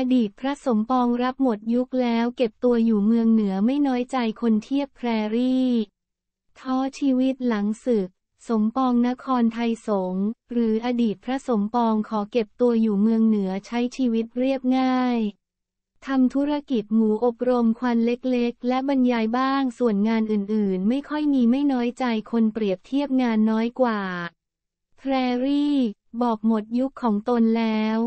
อดีตพระสมปองรับหมดยุคแล้วเก็บตัวอยู่เมืองเหนือไม่น้อยใจคนเทียบแพรรี่ ท้อชีวิตหลังศึกสมปองนครไทยสงหรืออดีตพระสมปองขอเก็บตัวอยู่เมืองเหนือใช้ชีวิตเรียบง่ายทำธุรกิจหมูอบรมควันเล็กๆ และบรรยายบ้างส่วนงานอื่น ๆ ไม่ค่อยมีไม่น้อยใจคนเปรียบเทียบงานน้อยกว่าแพรรี่ บอกหมดยุคของตนแล้ว